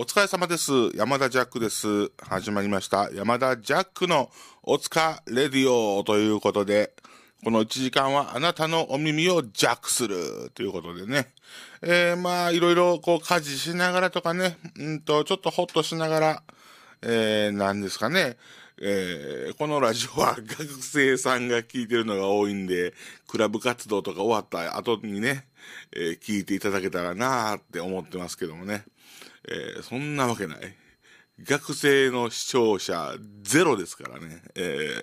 お疲れ様です。山田ジャックです。始まりました。山田ジャックのおつかレディオということで、この1時間はあなたのお耳をジャックするということでね。えー、まあ、いろいろこう家事しながらとかね、うんと、ちょっとホッとしながら、えー、なんですかね。えー、このラジオは学生さんが聞いてるのが多いんで、クラブ活動とか終わった後にね、えー、聞いていただけたらなーって思ってますけどもね。えー、そんなわけない。学生の視聴者ゼロですからね。え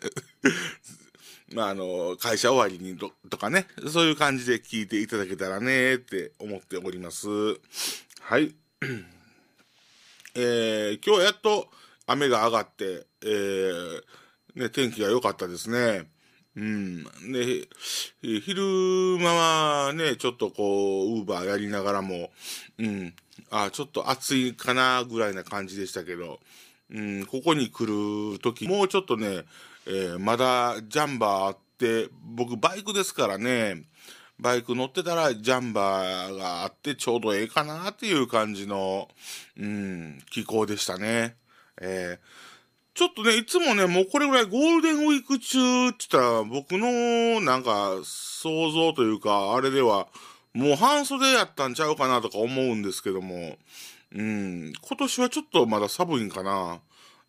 ー、まあ、あの、会社終わりにとかね、そういう感じで聞いていただけたらねって思っております。はい。えー、今日やっと雨が上がって、えー、ね、天気が良かったですね。うん。で、昼間はね、ちょっとこう、ウーバーやりながらも、うん、あ、ちょっと暑いかなぐらいな感じでしたけど、うん、ここに来るとき、もうちょっとね、えー、まだジャンバーあって、僕バイクですからね、バイク乗ってたらジャンバーがあってちょうどええかなっていう感じの、うん、気候でしたね。えーちょっとね、いつもね、もうこれぐらいゴールデンウィーク中って言ったら、僕のなんか想像というか、あれでは、もう半袖やったんちゃうかなとか思うんですけども、うん、今年はちょっとまだ寒いんかな。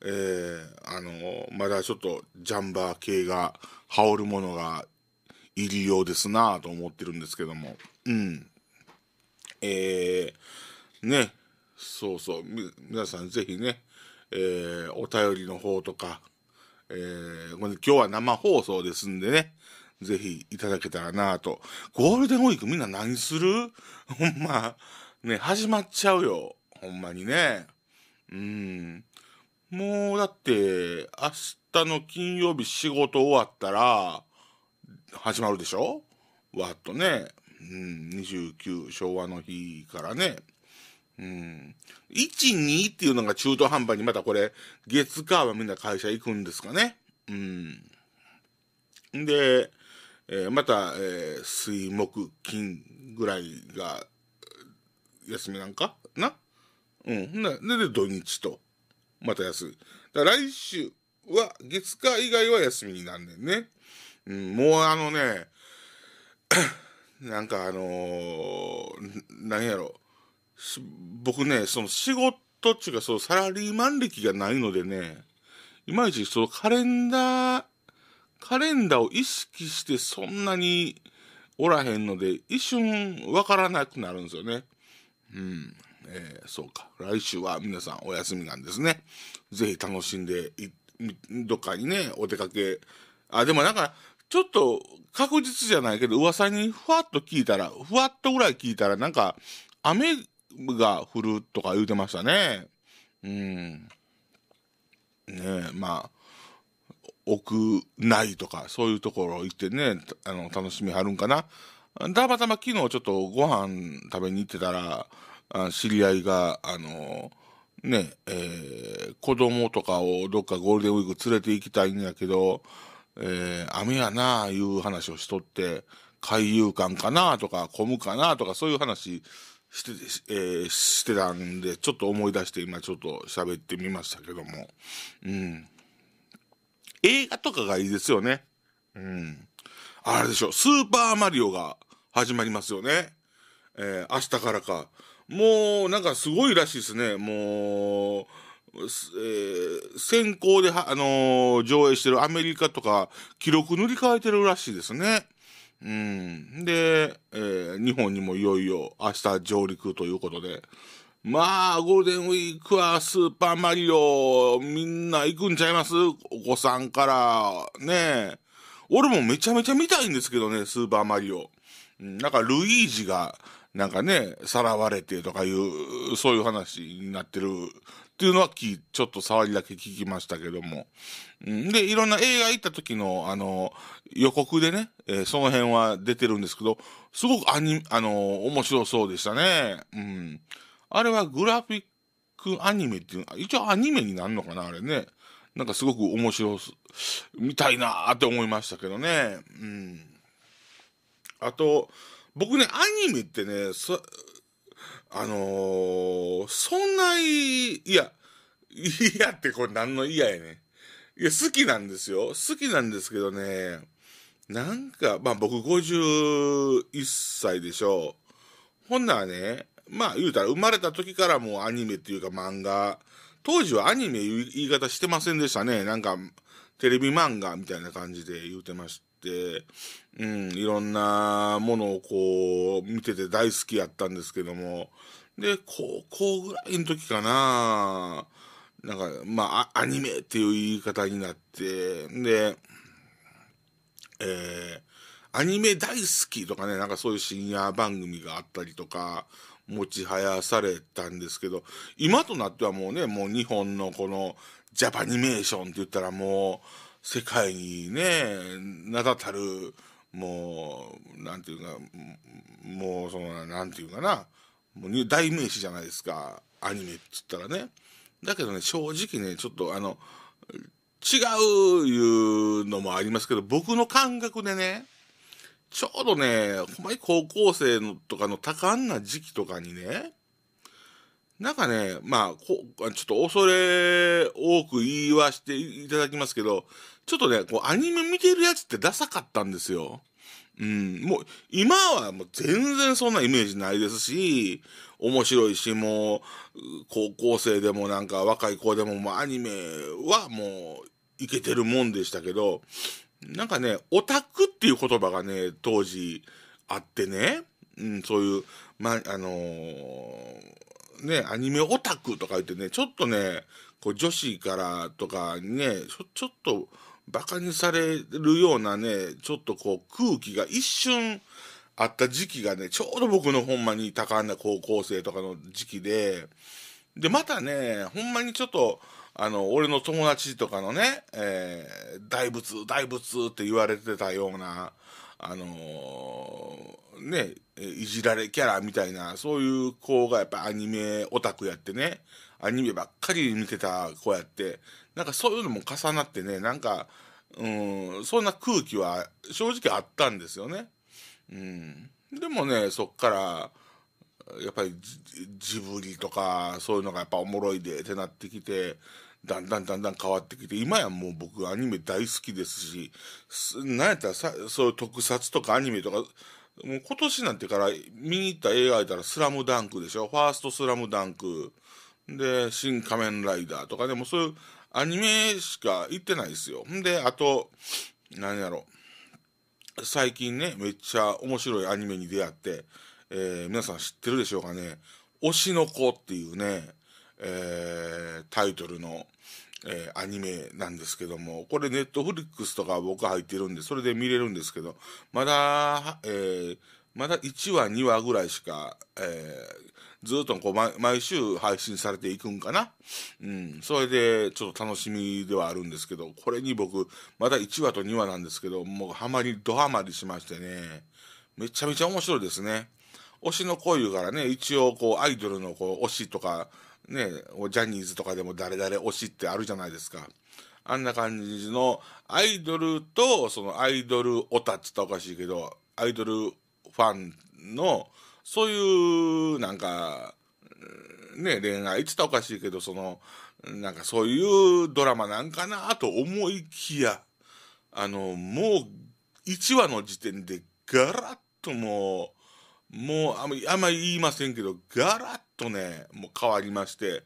えー、あの、まだちょっとジャンバー系が羽織るものがいるようですなぁと思ってるんですけども。うん。えー、ね、そうそう、皆さんぜひね、えー、お便りの方とか、えー、今日は生放送ですんでね、ぜひいただけたらなと。ゴールデンウィークみんな何する ほんま、ね、始まっちゃうよ。ほんまにね。うん。もうだって、明日の金曜日仕事終わったら、始まるでしょわっとね。うん、29、昭和の日からね。うん。1、2っていうのが中途半端にまたこれ、月火はみんな会社行くんですかね。うん。で、えー、また、えー、水木金ぐらいが、休みなんかなうん。な、で、土日と、また休み。だ来週は、月火以外は休みになんねんね。うん、もうあのね、なんかあのー、何やろう。僕ね、その仕事っていうか、そのサラリーマン歴がないのでね、いまいちそのカレンダー、カレンダーを意識してそんなにおらへんので、一瞬わからなくなるんですよね。うん。えー、そうか。来週は皆さんお休みなんですね。ぜひ楽しんでどっかにね、お出かけ。あ、でもなんか、ちょっと確実じゃないけど、噂にふわっと聞いたら、ふわっとぐらい聞いたら、なんか、雨が降るとか言うてましたね。うん。ねまあ、屋内とか、そういうところ行ってね、あの、楽しみはるんかな。たまたま昨日ちょっとご飯食べに行ってたら、あ知り合いが、あの、ね、えー、子供とかをどっかゴールデンウィーク連れて行きたいんやけど、えー、雨やなあいう話をしとって、海遊館かなとか、混むかなとか、そういう話して、えー、してたんで、ちょっと思い出して今ちょっと喋ってみましたけども。うん。映画とかがいいですよね。うん。あれでしょ、スーパーマリオが始まりますよね。えー、明日からか。もう、なんかすごいらしいですね。もう、えー、先行で、あのー、上映してるアメリカとか、記録塗り替えてるらしいですね。うん。で、えー、日本にもいよいよ明日上陸ということで、まあ、ゴールデンウィークはスーパーマリオ、みんな行くんちゃいますお子さんから、ね俺もめちゃめちゃ見たいんですけどね、スーパーマリオ。なんか、ルイージが、なんかね、さらわれてとかいう、そういう話になってるっていうのはき、ちょっと触りだけ聞きましたけども。で、いろんな映画行った時の、あの、予告でね、えー、その辺は出てるんですけど、すごくアニ、あの、面白そうでしたね。うん。あれはグラフィックアニメっていう、一応アニメになるのかな、あれね。なんかすごく面白す、みたいなって思いましたけどね。うん。あと、僕ね、アニメってね、あのー、そんな、いや、嫌ってこれ何の嫌やねん。いや、好きなんですよ。好きなんですけどね、なんか、まあ僕51歳でしょう。ほんならね、まあ言うたら生まれた時からもうアニメっていうか漫画、当時はアニメ言い方してませんでしたね。なんか、テレビ漫画みたいな感じで言うてまし、うん、いろんなものをこう、見てて大好きやったんですけども、で、高校ぐらいの時かな、なんか、まあ、アニメっていう言い方になって、で、えー、アニメ大好きとかね、なんかそういう深夜番組があったりとか、持ちはやされたんですけど、今となってはもうね、もう日本のこのジャパニメーションって言ったらもう、世界にね名だたるもうなんていうかもうそのなんていうかなもう代名詞じゃないですかアニメっつったらねだけどね正直ねちょっとあの違ういうのもありますけど僕の感覚でねちょうどねほんまに高校生のとかの多感な時期とかにねなんかね、まあ、こちょっと恐れ多く言わしていただきますけど、ちょっとね、こうアニメ見てるやつってダサかったんですよ。うん、もう、今はもう全然そんなイメージないですし、面白いし、もう、高校生でもなんか若い子でも、もうアニメはもう、いけてるもんでしたけど、なんかね、オタクっていう言葉がね、当時あってね、うん、そういう、ま、あのーね、アニメオタクとか言ってね、ちょっとね、こう女子からとかにね、ちょっとバカにされるようなね、ちょっとこう空気が一瞬あった時期がね、ちょうど僕のほんまに高んな高校生とかの時期で、で、またね、ほんまにちょっと、あの、俺の友達とかのね、えー、大仏、大仏って言われてたような、あのー、ね、いじられキャラみたいな、そういう子がやっぱアニメオタクやってね、アニメばっかり見てた子やって、なんかそういうのも重なってね、なんか、うん、そんな空気は正直あったんですよね。うん。でもね、そっから、やっぱりジブリとかそういうのがやっぱおもろいでってなってきて、だんだんだんだん変わってきて、今やもう僕アニメ大好きですし、なんやったらさ、そういう特撮とかアニメとか、もう今年なんてから見に行った映画やったらスラムダンクでしょファーストスラムダンク。で、新仮面ライダーとかでもそういうアニメしか行ってないですよ。んで、あと、何やろ。最近ね、めっちゃ面白いアニメに出会って、えー、皆さん知ってるでしょうかね。推しの子っていうね、えー、タイトルのえー、アニメなんですけども、これネットフリックスとか僕入ってるんで、それで見れるんですけど、まだ、えー、まだ1話、2話ぐらいしか、えー、ずっとこう毎週配信されていくんかな。うん。それで、ちょっと楽しみではあるんですけど、これに僕、まだ1話と2話なんですけど、もうハマり、ドハマりしましてね、めちゃめちゃ面白いですね。推しの恋からね、一応こう、アイドルのこう推しとか、ね、ジャニーズとかでも誰々推しってあるじゃないですか。あんな感じのアイドルと、そのアイドルオタっつったらおかしいけど、アイドルファンの、そういう、なんか、ね、恋愛っつったらおかしいけど、その、なんかそういうドラマなんかなと思いきや、あの、もう1話の時点でガラッともう、もうあんまり、あんまり言いませんけど、ガラッとね、もう変わりまして、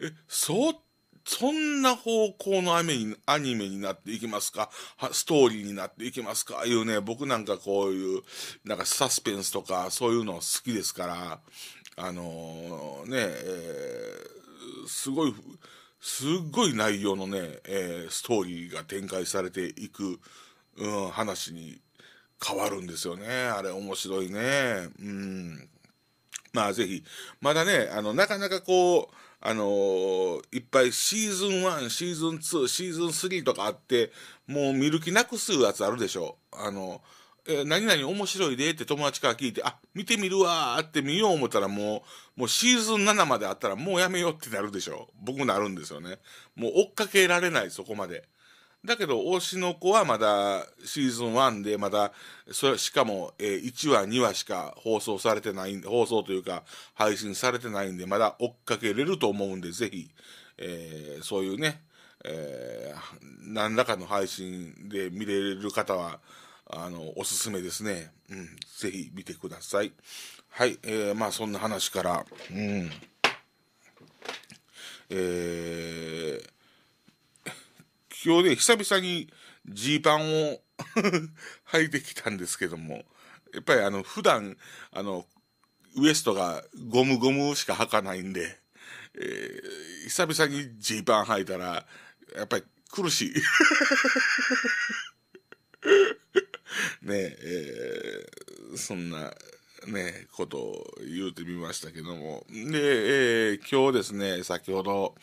え、そ、そんな方向のアニアニメになっていきますかストーリーになっていきますかいうね、僕なんかこういう、なんかサスペンスとかそういうの好きですから、あのー、ね、えー、すごい、すっごい内容のね、えー、ストーリーが展開されていく、うん、話に変わるんですよね。あれ面白いね。うん。まあぜひ、まだね、あの、なかなかこう、あのー、いっぱいシーズン1、シーズン2、シーズン3とかあって、もう見る気なくすやつあるでしょ。あの、えー、何々面白いでって友達から聞いて、あ、見てみるわーって見よう思ったらもう、もうシーズン7まであったらもうやめようってなるでしょ。僕なるんですよね。もう追っかけられない、そこまで。だけど、大しの子はまだシーズン1で、まだ、それしかも、えー、1話、2話しか放送されてない、放送というか、配信されてないんで、まだ追っかけれると思うんで、ぜひ、えー、そういうね、えー、何らかの配信で見れる方は、あの、おすすめですね。うん、ぜひ見てください。はい、えー、まあそんな話から、うん。えー、興で久々にジーパンを 履いてきたんですけども、やっぱりあの、普段、あの、ウエストがゴムゴムしか履かないんで、えー、久々にジーパン履いたら、やっぱり苦しい。ねえ、えー、そんな、ね、ことを言うてみましたけども。で、えー、今日ですね、先ほど、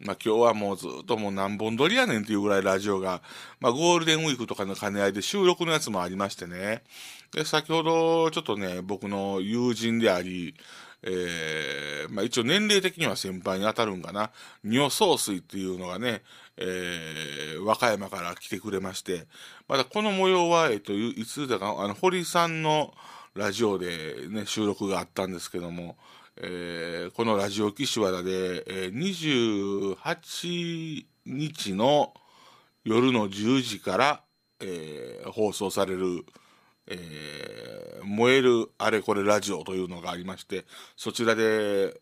まあ今日はもうずっともう何本撮りやねんっていうぐらいラジオが、まあゴールデンウィークとかの兼ね合いで収録のやつもありましてね。で、先ほどちょっとね、僕の友人であり、えー、まあ一応年齢的には先輩に当たるんかな。尿総水っていうのがね、えー、和歌山から来てくれまして、まだこの模様は、えっ、ー、と、いつだか、あの、堀さんの、ラジオで、ね、収録があったんですけども、えー、このラジオ岸和田で、えー、28日の夜の10時から、えー、放送される、えー、燃えるあれこれラジオというのがありまして、そちらで、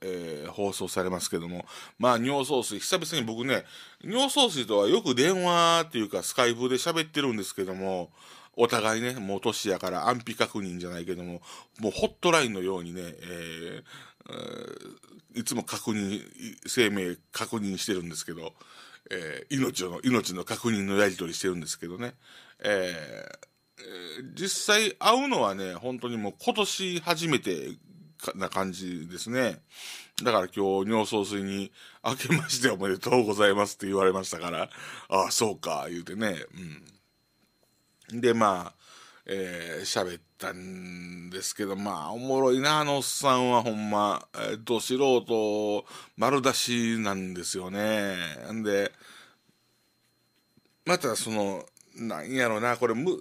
えー、放送されますけども、まあ尿総水、久々に僕ね、尿総水とはよく電話っていうかスカイプで喋ってるんですけども、お互いね、もう年やから安否確認じゃないけども、もうホットラインのようにね、えー、いつも確認、生命確認してるんですけど、えー、命の、命の確認のやり取りしてるんですけどね、えー、実際会うのはね、本当にもう今年初めてな感じですね。だから今日、尿素水に、明けましておめでとうございますって言われましたから、ああ、そうか、言うてね、うん。でまあえー、喋ったんですけど、まあ、おもろいな、あのおっさんはほんま、えっ、ー、と、素人、丸出しなんですよね。で、またその、なんやろな、これ、む、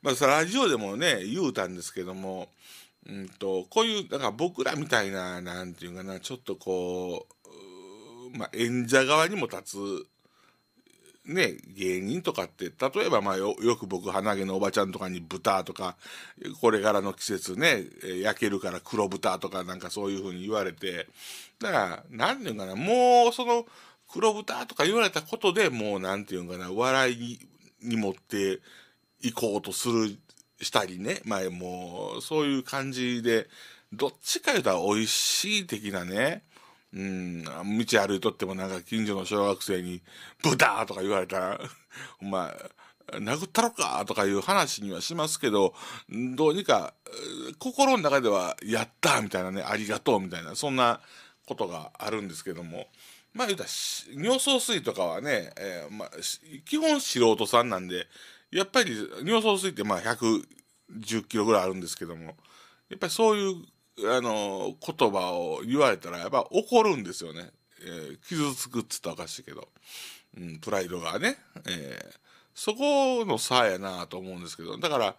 まあ、ラジオでもね、言うたんですけども、うんと、こういう、だから僕らみたいな、なんていうかな、ちょっとこう、まあ、演者側にも立つね、芸人とかって、例えばまあよく僕、鼻毛のおばちゃんとかに豚とか、これからの季節ね、焼けるから黒豚とかなんかそういうふうに言われて、だから、なんていうかな、もうその、黒豚とか言われたことでもうなんていうかな、笑いに持っていこうとする、したりね、まあもうそういう感じで、どっちか言うたら美味しい的なね、うん、道歩いとってもなんか近所の小学生に、ブターとか言われたら、お前、殴ったろかとかいう話にはしますけど、どうにか、心の中では、やったみたいなね、ありがとうみたいな、そんなことがあるんですけども。まあ言うたら、尿素水とかはね、えー、まあ、基本素人さんなんで、やっぱり尿素水ってまあ110キロぐらいあるんですけども、やっぱりそういうあの、言葉を言われたら、やっぱ怒るんですよね。えー、傷つくって言ったらおかしいけど。うん、プライドがね。えー、そこの差やなと思うんですけど。だから、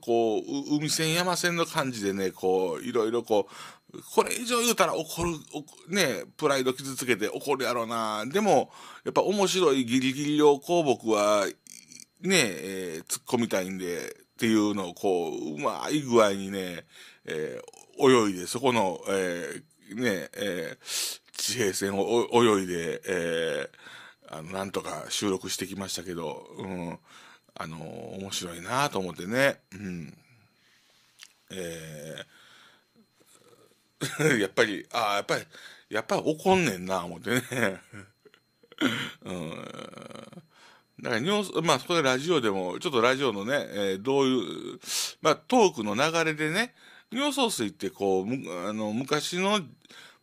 こう、海線山線の感じでね、こう、いろいろこう、これ以上言うたら怒る、ね、プライド傷つけて怒るやろなでも、やっぱ面白いギリギリをこう僕は、ね、え突っ込みたいんで、っていうのをこう、うまい具合にね、えー泳いで、そこの、えー、ね、えー、地平線を泳いで、えー、あの、なんとか収録してきましたけど、うん、あのー、面白いなと思ってね、うん。えー、やっぱり、ああ、やっぱり、やっぱり怒んねんな思ってね。うん。だからニュース、まあ、そでラジオでも、ちょっとラジオのね、えー、どういう、まあ、トークの流れでね、尿素水ってこう、あの、昔の、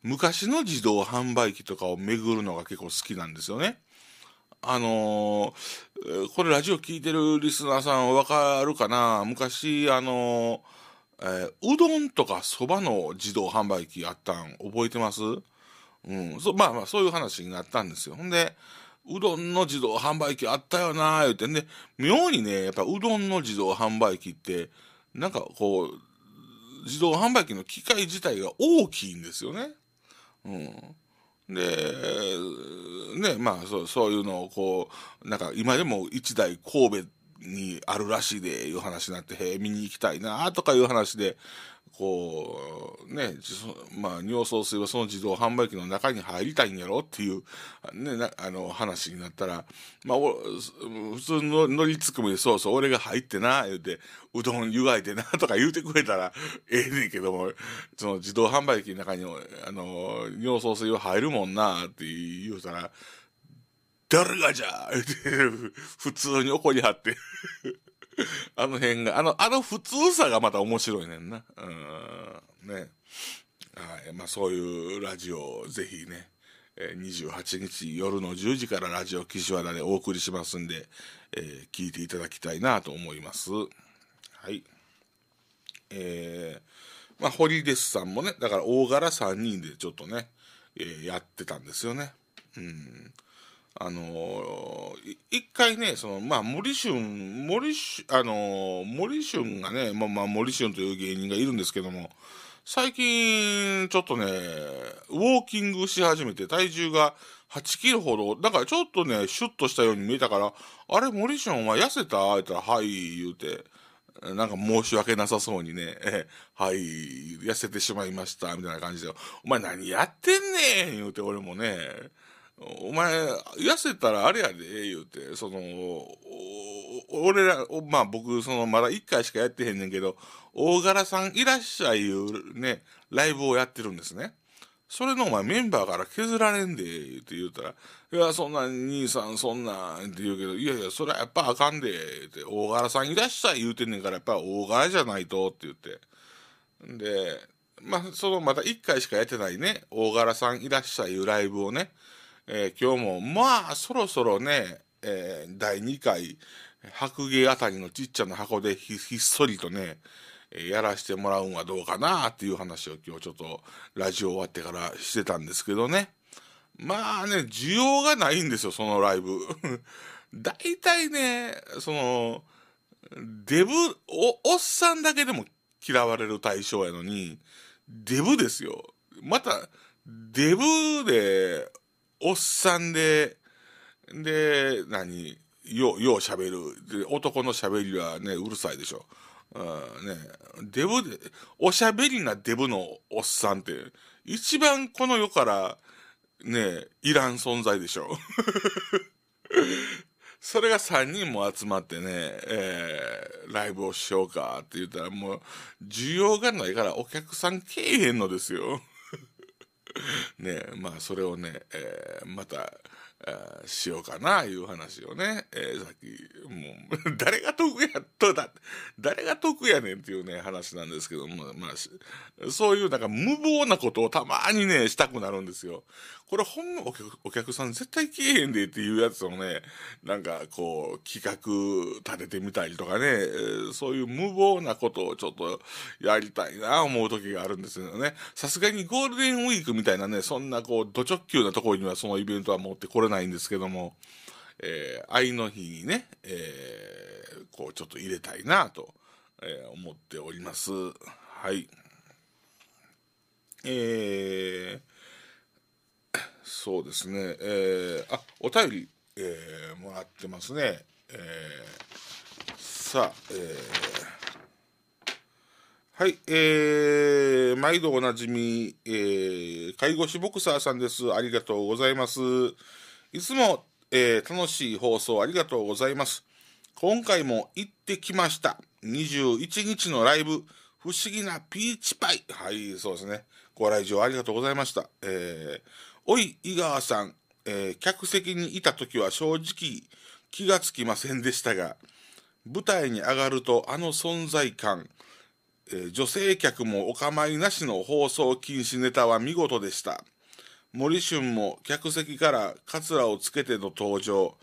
昔の自動販売機とかを巡るのが結構好きなんですよね。あのー、これラジオ聞いてるリスナーさんわかるかな昔、あのー、えー、うどんとかそばの自動販売機あったん覚えてますうん、そまあまあそういう話になったんですよ。ほんで、うどんの自動販売機あったよなー言うてで、妙にね、やっぱうどんの自動販売機って、なんかこう、自動販売機の機械自体が大きいんですよね。うんで、ね、まあそう、そういうのをこう、なんか今でも一代神戸にあるらしいで、いう話になって、へえ、見に行きたいな、とかいう話で、こう、ね、まあ、尿素水はその自動販売機の中に入りたいんやろっていう、ね、あの、話になったら、まあ、普通の乗りつくもそうそう、俺が入ってな、言うて、うどん湯がいてな、とか言うてくれたら、ええねんけども、その自動販売機の中に、あの、尿素水は入るもんな、って言うたら、誰がじゃ言うて、普通に怒りはって あの辺が、あの、あの普通さがまた面白いねんな。うん、ね。はい。まあそういうラジオをぜひね、えー、28日夜の10時からラジオ岸和田でお送りしますんで、えー、聞いていただきたいなと思います。はい。えー、まあ、ホリデスさんもね、だから大柄3人でちょっとね、えー、やってたんですよね。うん。あのー、一回ね、その、まあ、森俊、森春、あのー、森俊がね、まあ、まあ、森俊という芸人がいるんですけども、最近、ちょっとね、ウォーキングし始めて、体重が8キロほど、だからちょっとね、シュッとしたように見えたから、あれ、森俊は痩せた言ったら、はい、言うて、なんか申し訳なさそうにね、えはい、痩せてしまいました、みたいな感じで、お前何やってんねん言うて、俺もね、お前、痩せたらあれやで、言うて、その、俺ら、まあ僕、その、まだ1回しかやってへんねんけど、大柄さんいらっしゃいいうね、ライブをやってるんですね。それのお前メンバーから削られんで、言って言うたら、いや、そんな、兄さん、そんな、んって言うけど、いやいや、それはやっぱあかんで、って、大柄さんいらっしゃい言うてんねんから、やっぱ大柄じゃないと、って言って。で、まあ、そのまた1回しかやってないね、大柄さんいらっしゃいいうライブをね、えー、今日もまあそろそろね、えー、第2回白芸あたりのちっちゃな箱でひっそりとね、えー、やらしてもらうんはどうかなっていう話を今日ちょっとラジオ終わってからしてたんですけどねまあね需要がないんですよそのライブ 大体ねそのデブおおっさんだけでも嫌われる対象やのにデブですよまたデブでおっさんで、で、何、よう、よう喋る。で、男の喋りはね、うるさいでしょ。うん、ね、デブで、おしゃべりなデブのおっさんって、一番この世から、ね、いらん存在でしょ。それが3人も集まってね、えー、ライブをしようかって言ったらもう、需要がないからお客さん来えへんのですよ。ねまあそれをね、えー、またえー、しようかないう話をね、えー、さっきもう 誰が得やとだ誰が得やねんっていうね話なんですけども、まあ、そういうなんか無謀なことをたまにねしたくなるんですよ。これほんまお客さん絶対消えへんでっていうやつをねなんかこう企画立ててみたりとかねそういう無謀なことをちょっとやりたいな思う時があるんですよね。さすがにゴールデンウィークみたいなねそんなこうド直球なところにはそのイベントは持ってこれないんですけども、えー、愛の日にね、えー、こうちょっと入れたいなと、えー、思っております。はい。えー、そうですね、えー、あお便り、えー、もらってますね。えー、さあ、えー、はい、えー、毎度おなじみ、えー、介護士ボクサーさんです。ありがとうございます。いつも、えー、楽しい放送ありがとうございます。今回も行ってきました。21日のライブ、不思議なピーチパイ。はい、そうですね。ご来場ありがとうございました。えー、おい、井川さん、えー、客席にいた時は正直気がつきませんでしたが、舞台に上がるとあの存在感、えー、女性客もお構いなしの放送禁止ネタは見事でした。森春も客席からカツラをつけての登場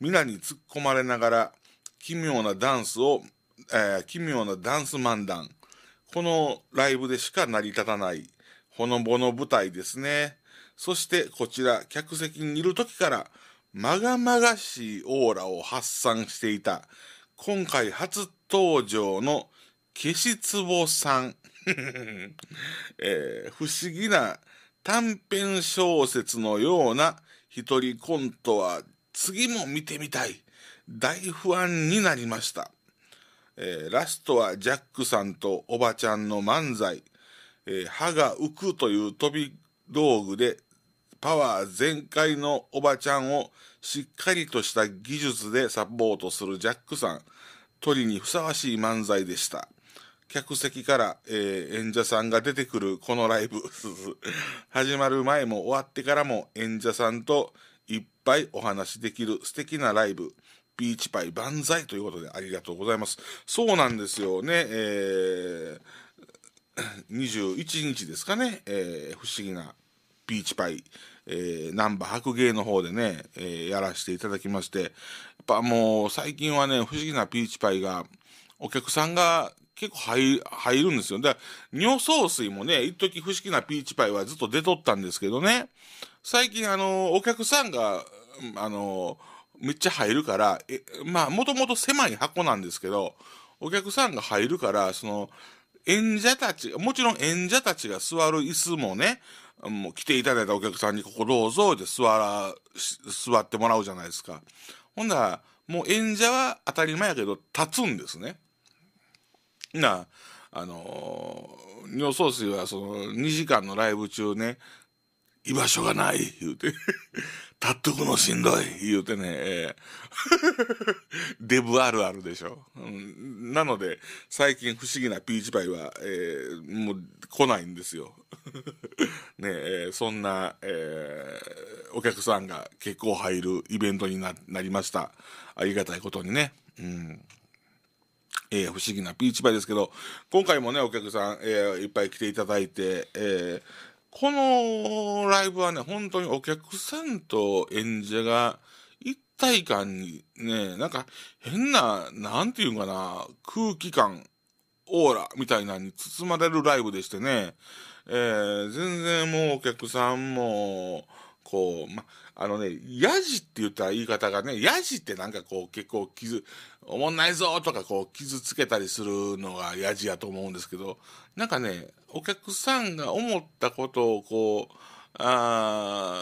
皆に突っ込まれながら奇妙なダンスを、えー、奇妙なダンス漫談このライブでしか成り立たないほのぼの舞台ですねそしてこちら客席にいる時からまがまがしいオーラを発散していた今回初登場の消しつぼさん えー、不思議な短編小説のような一人コントは次も見てみたい。大不安になりました。えー、ラストはジャックさんとおばちゃんの漫才。えー、歯が浮くという飛び道具でパワー全開のおばちゃんをしっかりとした技術でサポートするジャックさん。鳥にふさわしい漫才でした。客席から、えー、演者さんが出てくるこのライブ 始まる前も終わってからも演者さんといっぱいお話できる素敵なライブピーチパイ万歳ということでありがとうございます。そうなんですよね。えー、21日ですかね、えー、不思議なピーチパイ、えー、波白芸の方でね、えー、やらせていただきまして、やっぱもう最近はね、不思議なピーチパイが、お客さんが結構入入るんですよ。だから、尿素水もね、一時不思議なピーチパイはずっと出とったんですけどね、最近あの、お客さんが、あの、めっちゃ入るから、えまあ、もともと狭い箱なんですけど、お客さんが入るから、その、演者たち、もちろん演者たちが座る椅子もね、もう来ていただいたお客さんにここどうぞって座ら、座ってもらうじゃないですか。ほんなら、もう演者は当たり前やけど立つんですね。なあの尿総水はその2時間のライブ中ね居場所がない言うて立っとくのしんどい言うてね、え デブあるあるでしょ、うん、なので最近不思議なピーチパイは、えー、もう来ないんですよ ねえそんな、えー、お客さんが結構入るイベントにななりましたありがたいことにねうんえー、不思議なピーチパイですけど、今回もね、お客さん、えー、いっぱい来ていただいて、えー、このライブはね、本当にお客さんと演者が一体感にね、なんか変な、なんていうかな、空気感、オーラみたいなのに包まれるライブでしてね、えー、全然もうお客さんも、こう、ま、あのね、やじって言った言い方がね、やじってなんかこう結構傷、おもんないぞとかこう傷つけたりするのがやじやと思うんですけど、なんかね、お客さんが思ったことをこう、あ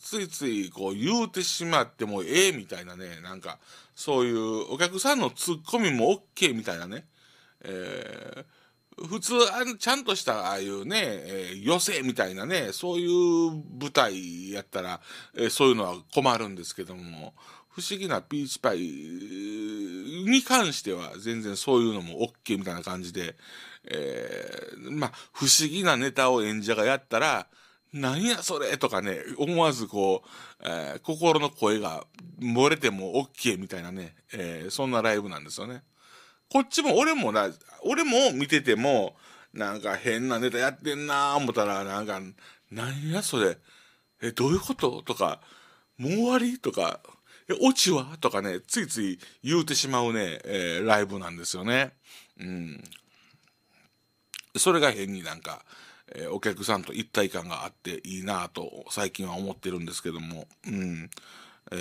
ついついこう言うてしまってもええみたいなね、なんか、そういうお客さんのツッコミも OK みたいなね、えー普通あちゃんとしたああいうね、えー、寄席みたいなねそういう舞台やったら、えー、そういうのは困るんですけども不思議なピーチパイに関しては全然そういうのも OK みたいな感じで、えー、まあ不思議なネタを演者がやったらなんやそれとかね、思わずこう、えー、心の声が漏れても OK みたいなね、えー、そんなライブなんですよね。こっちも、俺もな、俺も見てても、なんか変なネタやってんなー思ったら、なんか、何やそれ、え、どういうこととか、もう終わりとか、え、落ちはとかね、ついつい言うてしまうね、えー、ライブなんですよね。うん。それが変になんか、えー、お客さんと一体感があっていいなと最近は思ってるんですけども、うん。え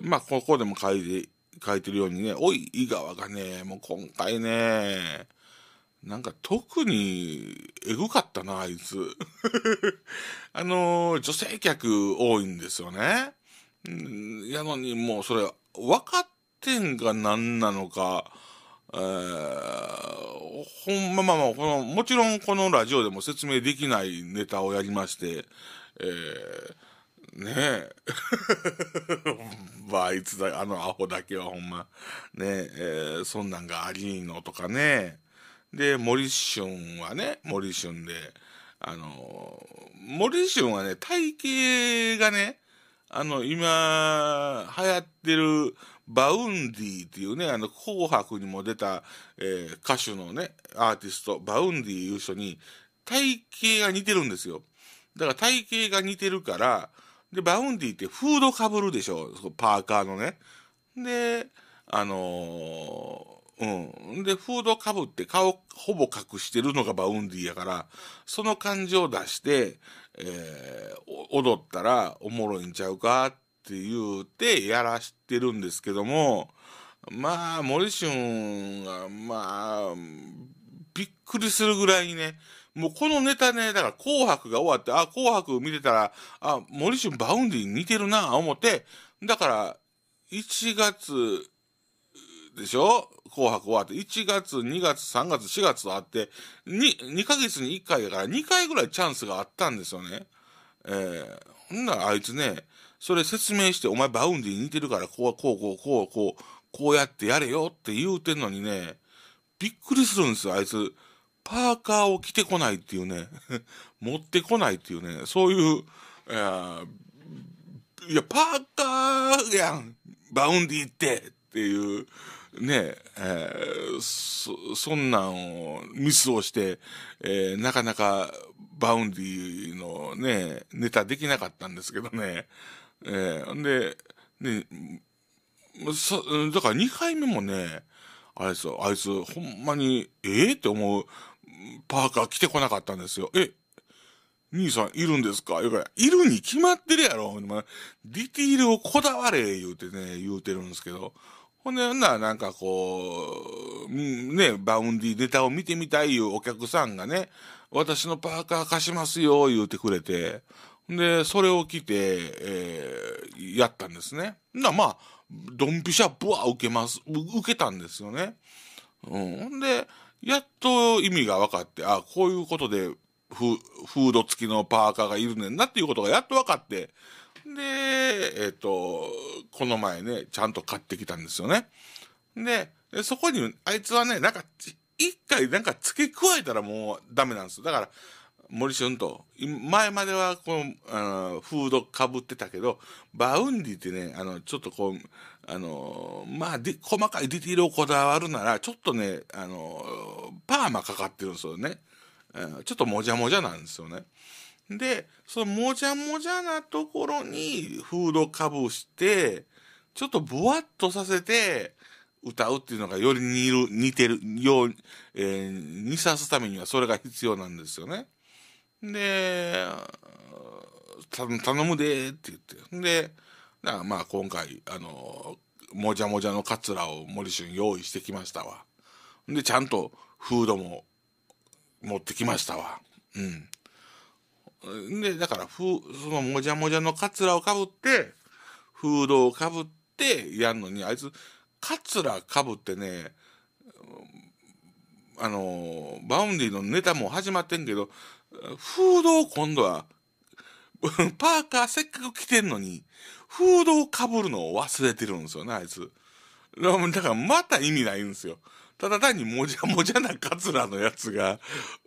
ー、まあ、ここでも書いて書いてるようにね、おい、井川がね、もう今回ね、なんか特にエグかったな、あいつ。あのー、女性客多いんですよね。やのにもうそれ、分かってんが何なのか、えー、ほんままあまあ、この、もちろんこのラジオでも説明できないネタをやりまして、えー、ねえ まあ、あいつだあのアホだけはほんまねえー、そんなんがありのとかねで森ンはね森ンであの森ンはね体型がねあの今流行ってるバウンディっていうねあの紅白にも出た、えー、歌手のねアーティストバウンディいう人に体型が似てるんですよだから体型が似てるからで、バウンディってフードかぶるでしょ、パーカーのね。で、あのー、うん。で、フードかぶって顔ほぼ隠してるのがバウンディやから、その感じを出して、えー、踊ったらおもろいんちゃうかって言うてやらしてるんですけども、まあ、森リが、まあ、びっくりするぐらいね、もうこのネタね、だから紅白が終わって、あ、紅白見てたら、あ、森春バウンディに似てるな、思って、だから、1月でしょ紅白終わって、1月、2月、3月、4月とあって、2、2ヶ月に1回だから2回ぐらいチャンスがあったんですよね。えー、ほんならあいつね、それ説明して、お前バウンディ似てるから、こう、こう、こう、こう、こう、こうやってやれよって言うてんのにね、びっくりするんですよ、あいつ。パーカーを着てこないっていうね、持ってこないっていうね、そういう、いや、パーカーやん、バウンディってっていう、ねえー、そ、そんなんを、ミスをして、えー、なかなかバウンディのね、ネタできなかったんですけどね。えー、んで、ね、そ、だから2回目もね、あれですよ、あいつ、ほんまに、ええー、って思うパーカー着てこなかったんですよ。え、兄さんいるんですか言うから、いるに決まってるやろ。ディティールをこだわれ、言うてね、言うてるんですけど。ほんで、な、なんかこう、ね、バウンディネタを見てみたいいうお客さんがね、私のパーカー貸しますよ、言うてくれて。で、それを着て、えー、やったんですね。な、まあ、ドンピシャ、ブワ受けます、受けたんですよね。うんで、やっと意味が分かって、あこういうことでフ、フード付きのパーカーがいるねんなっていうことがやっと分かって、で、えっ、ー、と、この前ね、ちゃんと買ってきたんですよね。で、でそこに、あいつはね、なんか、一回なんか付け加えたらもうダメなんですよ。だから、森俊と、前まではこの、あのフードかぶってたけど、バウンディってね、あの、ちょっとこう、あのまあで細かいディティールをこだわるならちょっとねあのパーマかかってるんですよね、うん、ちょっともじゃもじゃなんですよねでそのもじゃもじゃなところにフードかぶしてちょっとぼわっとさせて歌うっていうのがより似る似てるよう、えー、似さすためにはそれが必要なんですよねで頼むでって言ってでだまあ今回あのもじゃもじゃのカツラを森俊用意してきましたわでちゃんとフードも持ってきましたわうんでだからそのもじゃもじゃのカツラをかぶってフードをかぶってやんのにあいつカツラかぶってねあのバウンディのネタも始まってんけどフードを今度はパーカーせっかく着てんのにフードをかぶるのを忘れてるんですよね、あいつ。だからまた意味ないんですよ。ただ単にもじゃもじゃなカツラのやつが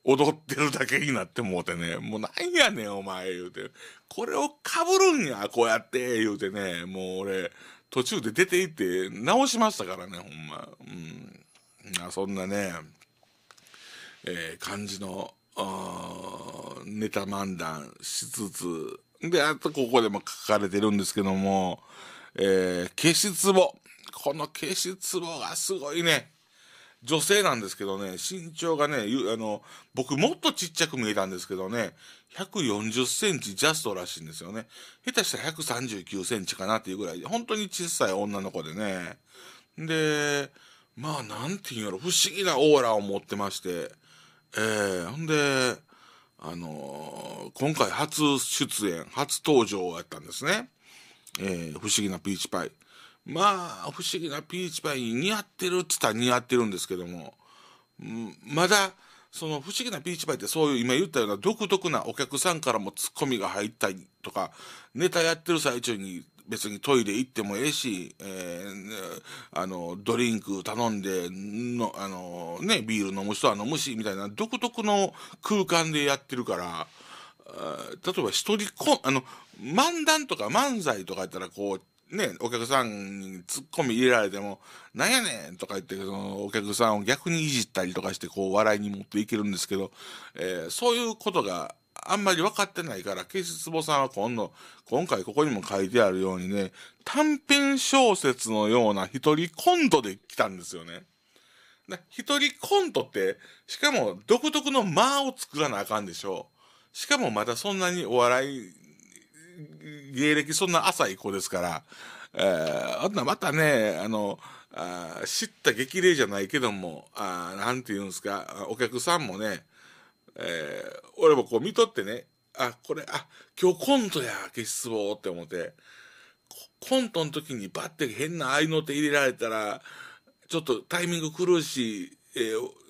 踊ってるだけになってもうてね、もうなんやねんお前言うて、これをかぶるんや、こうやって言うてね、もう俺、途中で出て行って直しましたからね、ほんま。うん。そんなね、えー、感じの、ネタ漫談しつつ、で、あとここでも書かれてるんですけども、えー、消し壺。この消し壺がすごいね。女性なんですけどね、身長がね、あの、僕もっとちっちゃく見えたんですけどね、140センチジャストらしいんですよね。下手したら139センチかなっていうぐらいで、本当に小さい女の子でね。で、まあ、なんて言うんやろ、不思議なオーラを持ってまして、ええー、ほんで、あのー、今回初出演、初登場やったんですね。えー、不思議なピーチパイ。まあ、不思議なピーチパイに似合ってるって言ったら似合ってるんですけども、まだ、その不思議なピーチパイってそういう今言ったような独特なお客さんからもツッコミが入ったりとか、ネタやってる最中に別にトイレ行ってもええし、えー、あの、ドリンク頼んで、の、あの、ね、ビール飲む人は飲むし、みたいな独特の空間でやってるから、例えば一人こ、あの、漫談とか漫才とかやったらこう、ね、お客さんに突っ込み入れられても、なんやねんとか言って、そのお客さんを逆にいじったりとかして、こう、笑いに持っていけるんですけど、えー、そういうことがあんまり分かってないから、ケシツボさんは今度、今回ここにも書いてあるようにね、短編小説のような一人コントで来たんですよね。一人コントって、しかも独特の間を作らなあかんでしょう。しかもまたそんなにお笑い、芸歴そんな浅い子ですから、えー、あまたね、あの、あ知った激励じゃないけども、あなんて言うんですか、お客さんもね、えー、俺もこう見とってね、あ、これ、あ、今日コントや、消し壺って思って、コントの時にバッて変な合いの手入れられたら、ちょっとタイミング狂うし、え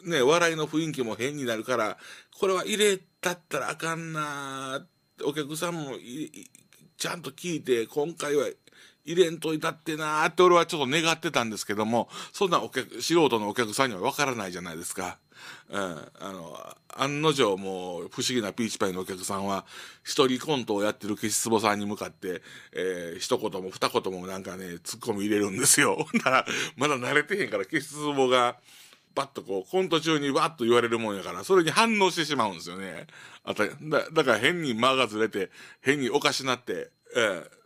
ー、ね、笑いの雰囲気も変になるから、これは入れたったらあかんなお客さんもちゃんと聞いて、今回は入れんといたってなーって俺はちょっと願ってたんですけども、そんなお客、素人のお客さんにはわからないじゃないですか。うん。あの、案の定もう不思議なピーチパイのお客さんは、一人コントをやってる消しつぼさんに向かって、えー、一言も二言もなんかね、突っ込み入れるんですよ。ほんなら、まだ慣れてへんから消しつぼが、バッとこう、コント中にわっと言われるもんやから、それに反応してしまうんですよね。あた、だ、だから変に間がずれて、変におかしなって、えー、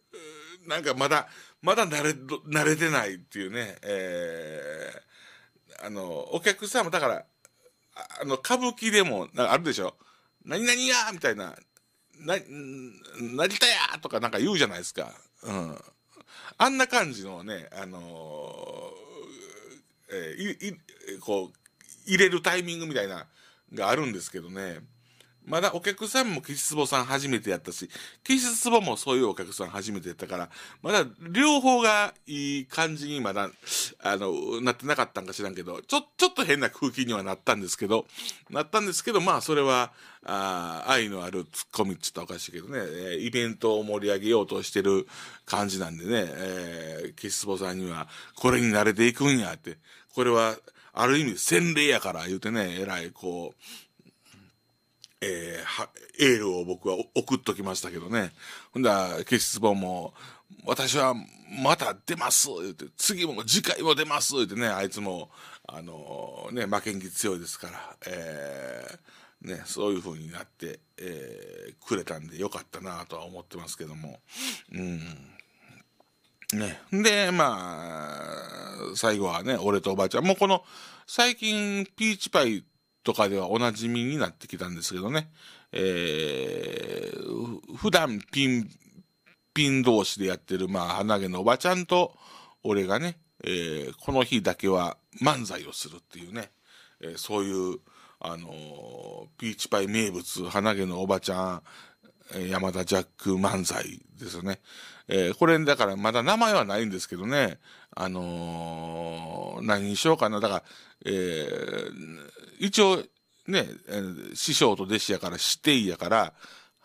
なんかまだ、まだ慣れ、慣れてないっていうね、えー、あの、お客さんもだから、あの、歌舞伎でも、あるでしょ何々やみたいな、な、りたやとかなんか言うじゃないですか。うん。あんな感じのね、あのー、えー、い、い、こう、入れるタイミングみたいな、があるんですけどね。まだお客さんも岸坪さん初めてやったし、岸ボもそういうお客さん初めてやったから、まだ両方がいい感じにまだ、あの、なってなかったんか知らんけど、ちょ、ちょっと変な空気にはなったんですけど、なったんですけど、まあそれは、あ愛のあるツッコミって言ったらおかしいけどね、イベントを盛り上げようとしてる感じなんでね、えー、岸さんには、これに慣れていくんやって、これは、ある意味洗礼やから言うてね、えらいこう、えー、エールを僕は送っときましたけどね。ほんだら、消し壺も、私はまた出ます言って、次も次回も出ます言ってね、あいつも、あのー、ね、負けん気強いですから、えー、ね、そういう風になって、えー、くれたんでよかったなとは思ってますけども。うん。ね。で、まあ、最後はね、俺とおばあちゃん。もうこの、最近、ピーチパイとかではおなじみになってきたんですけどね、えー、普段ピン、ピン同士でやってる、まあ、鼻毛のおばちゃんと、俺がね、えー、この日だけは漫才をするっていうね、えー、そういう、あのー、ピーチパイ名物、鼻毛のおばちゃん、山田ジャック漫才ですよね。えー、これ、だからまだ名前はないんですけどね、あのー、何にしようかな。だから、えー、一応、ね、師匠と弟子やから、師弟やから、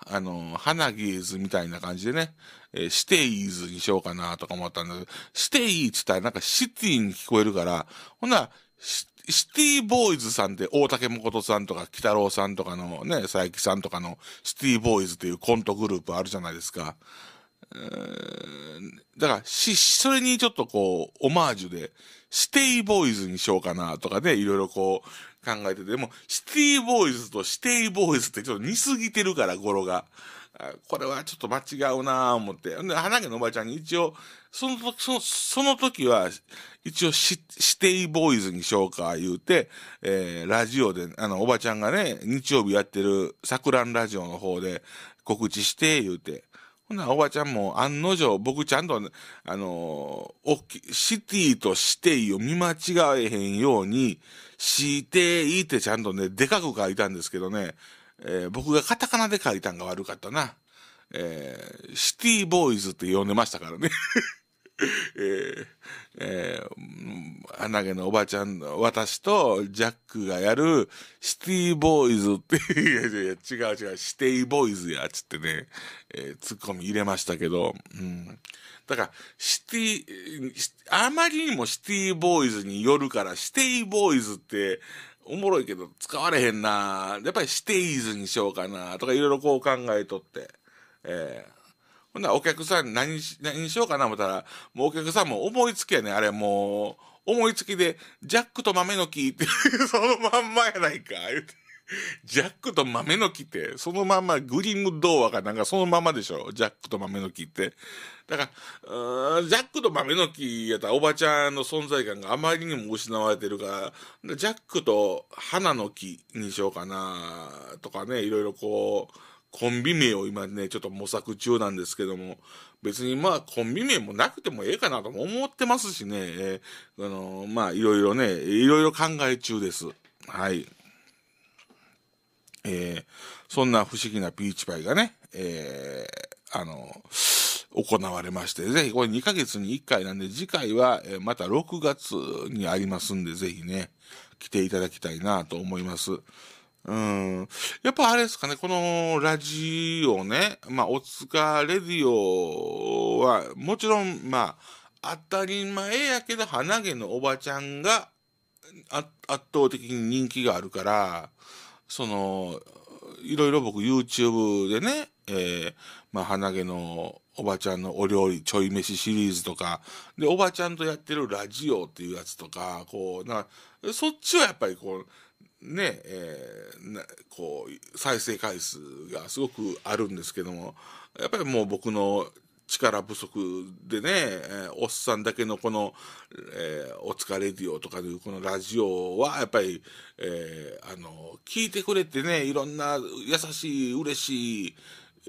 あのー、花ギーズみたいな感じでね、えー、シテイーズにしようかなとか思ったんだけど、シテイーって言ったらなんかシティに聞こえるから、ほんなら、シティボーイズさんって大竹誠さんとか、北郎さんとかのね、佐伯さんとかのシティボーイズっていうコントグループあるじゃないですか。だから、し、それにちょっとこう、オマージュで、シティボーイズにしようかなとかね、いろいろこう、考えてて、でも、シティボーイズとシティボーイズってちょっと似すぎてるから、語呂が。これはちょっと間違うなぁ思って。で、花毛のおばちゃんに一応、その時、そのその時は、一応シ、シテイボーイズにしようか言うて、えー、ラジオで、あの、おばちゃんがね、日曜日やってる、桜んラジオの方で告知して言うて。ほな、おばちゃんも案の定、僕ちゃんと、あのー、おき、シティとシテイを見間違えへんように、シテイってちゃんとね、でかく書いたんですけどね、えー、僕がカタカナで書いたんが悪かったな。えー、シティボーイズって呼んでましたからね。えー、えー、穴毛のおばちゃん、私とジャックがやるシティボーイズって、いやいや違う違う、シティボーイズや、っつってね、えー、ツッコミ入れましたけど、うん。だから、シティ、あまりにもシティボーイズによるから、シティボーイズって、おもろいけど使われへんなやっぱりステイズにしようかなとかいろいろこう考えとって、えー、ほんならお客さん何し何しようかな思ったらもうお客さんも思いつきやねあれもう思いつきでジャックと豆の木って そのまんまやないか言て。ジャックと豆の木って、そのまま、グリム童話かなんかそのままでしょジャックと豆の木って。だから、ジャックと豆の木やったらおばちゃんの存在感があまりにも失われてるから、ジャックと花の木にしようかな、とかね、いろいろこう、コンビ名を今ね、ちょっと模索中なんですけども、別にまあコンビ名もなくてもええかなとも思ってますしね、えー、あのー、まあいろいろね、いろいろ考え中です。はい。えー、そんな不思議なピーチパイがね、えー、あの、行われまして、ぜひこれ2ヶ月に1回なんで、次回はまた6月にありますんで、ぜひね、来ていただきたいなと思います。うん。やっぱあれですかね、このラジオね、まあ、おつかレディオは、もちろん、まあ、当たり前やけど、花毛のおばちゃんが、圧倒的に人気があるから、その、いろいろ僕 YouTube でね、えー、まあ、鼻毛のおばちゃんのお料理ちょい飯シリーズとか、で、おばちゃんとやってるラジオっていうやつとか、こう、な、そっちはやっぱりこう、ね、えー、なこう、再生回数がすごくあるんですけども、やっぱりもう僕の力不足でね、えおっさんだけのこの、えー、お疲れディオとかいうこのラジオは、やっぱり、えー、あの、聞いてくれてね、いろんな優しい、嬉しい、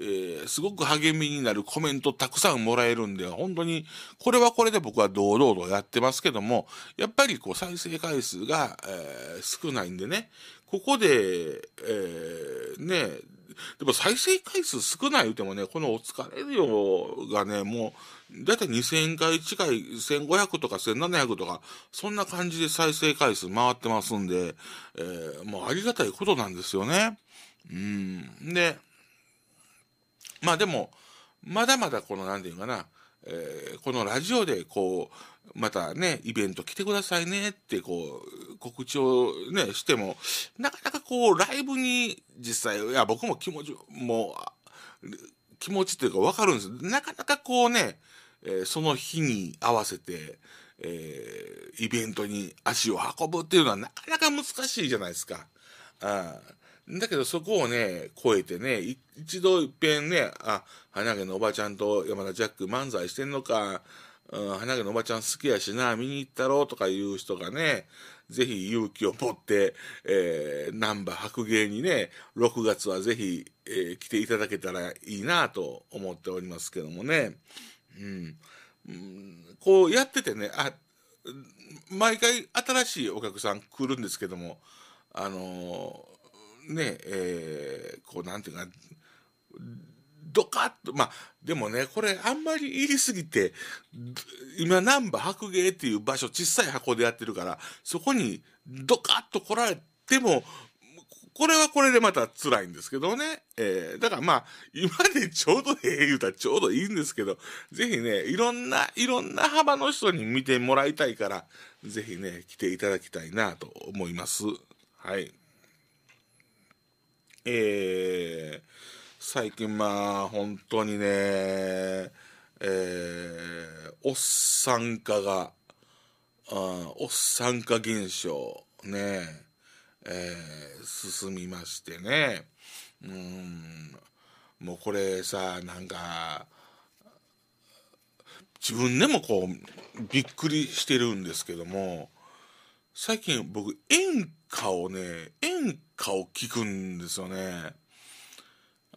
えー、すごく励みになるコメントたくさんもらえるんで、本当に、これはこれで僕は堂々とやってますけども、やっぱりこう再生回数が、えー、少ないんでね、ここで、えー、ね、でも再生回数少ないでもね、このお疲れ量がね、もう、だいたい2000回近い、1500とか1700とか、そんな感じで再生回数回ってますんで、えー、もうありがたいことなんですよね。うん。で、まあでも、まだまだこの、なんていうかな、えー、このラジオでこう、またね、イベント来てくださいねってこう、告知をね、しても、なかなかこう、ライブに実際、いや、僕も気持ち、もう、気持ちっていうかわかるんですなかなかこうね、えー、その日に合わせて、えー、イベントに足を運ぶっていうのはなかなか難しいじゃないですか。あだけどそこをね、超えてね、一度いっぺんね、あ、花毛のおばちゃんと山田ジャック漫才してんのか、花毛のおばちゃん好きやしな、見に行ったろうとかいう人がね、ぜひ勇気を持って、えー、南波白芸にね、6月はぜひ、えー、来ていただけたらいいなと思っておりますけどもね。うん。うん、こうやっててね、あ、毎回新しいお客さん来るんですけども、あのー、ね、えー、こうなんていうか、ドカッと、まあ、でもね、これあんまり言いすぎて、今、南波白芸っていう場所、小さい箱でやってるから、そこにドカッと来られても、これはこれでまた辛いんですけどね。えー、だからまあ、今でちょうどええ言うたらちょうどいいんですけど、ぜひね、いろんな、いろんな幅の人に見てもらいたいから、ぜひね、来ていただきたいなと思います。はい。えー、最近まあ本当にねえー、おっさん化がおっさん化現象ねえー、進みましてねうんもうこれさなんか自分でもこうびっくりしてるんですけども最近僕演歌をね演歌を聴くんですよね。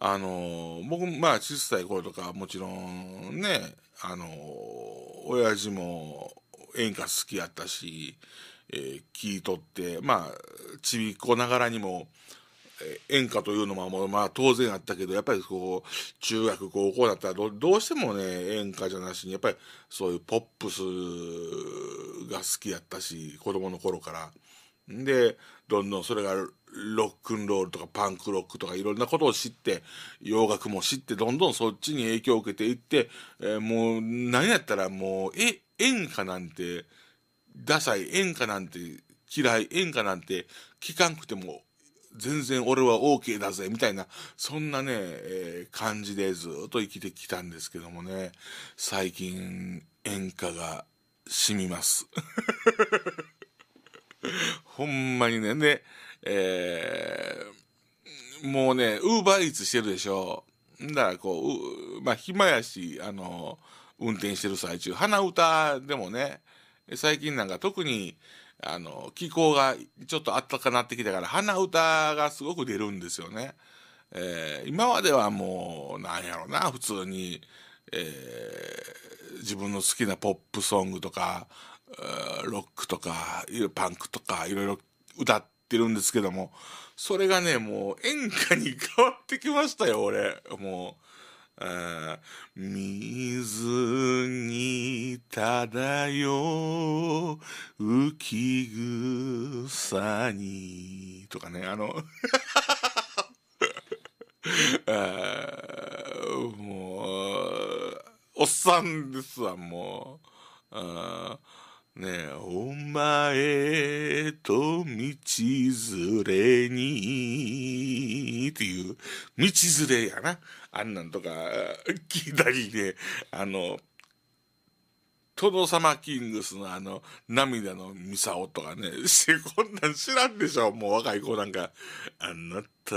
あの僕まあ小さい頃とかもちろんねあの親父も演歌好きやったし、えー、聞いとってまあちびっこながらにも演歌というのもまあ当然あったけどやっぱりこう中学高校だったらどどうしてもね演歌じゃなしにやっぱりそういうポップスが好きやったし子供の頃から。でどんどんそれがロックンロールとかパンクロックとかいろんなことを知って洋楽も知ってどんどんそっちに影響を受けていって、えー、もう何やったらもうえ演歌なんてダサい演歌なんて嫌い演歌なんて聞かんくても全然俺は OK だぜみたいなそんなね、えー、感じでずっと生きてきたんですけどもね最近演歌が染みます ほんまにねで、ねえー、もうね、ウーバーイーツしてるでしょ。だからこう、うまあ、暇やし、あの、運転してる最中、鼻歌でもね、最近なんか特に、あの、気候がちょっとあったかなってきたから、鼻歌がすごく出るんですよね。えー、今まではもう、なんやろな、普通に、えー、自分の好きなポップソングとか、ロックとか、パンクとか、いろいろ歌っってるんですけども、それがね、もう演歌に変わってきましたよ、俺。もう。水に漂う浮草にとかねあの もうおっさんですわもう。ねお前と道連れにっていう、道連れやな。あんなんとか聞いたりね、あの、サマキングスのあの、涙のミサオとかね、してこんなん知らんでしょ、もう若い子なんか。あなた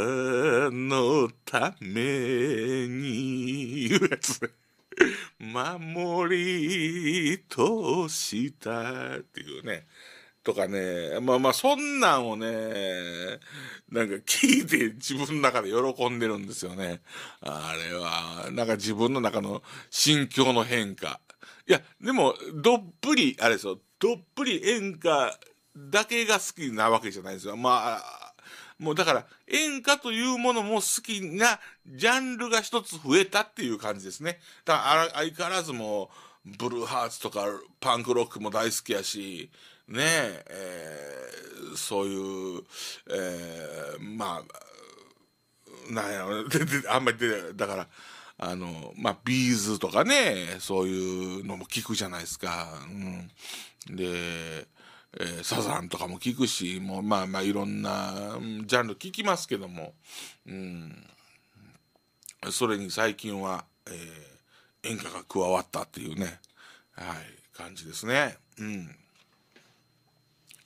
のために、いうやつね。守りとしたっていうね。とかね、まあまあそんなんをね、なんか聞いて自分の中で喜んでるんですよね。あれは、なんか自分の中の心境の変化。いや、でも、どっぷり、あれですよ、どっぷり演歌だけが好きなわけじゃないですよ。まあ、もうだから、演歌というものも好きなジャンルが一つ増えたっていう感じですね。だから相変わらずもう、ブルーハーツとかパンクロックも大好きやし、ねえ、えー、そういう、えー、まあ、なんやろ、あんまりだから、あの、まあ、ビーズとかね、そういうのも聞くじゃないですか。うん、で、えー、サザンとかも聞くしもうまあまあいろんなジャンル聞きますけども、うん、それに最近は、えー、演歌が加わったっていうね、はい、感じですね。うん、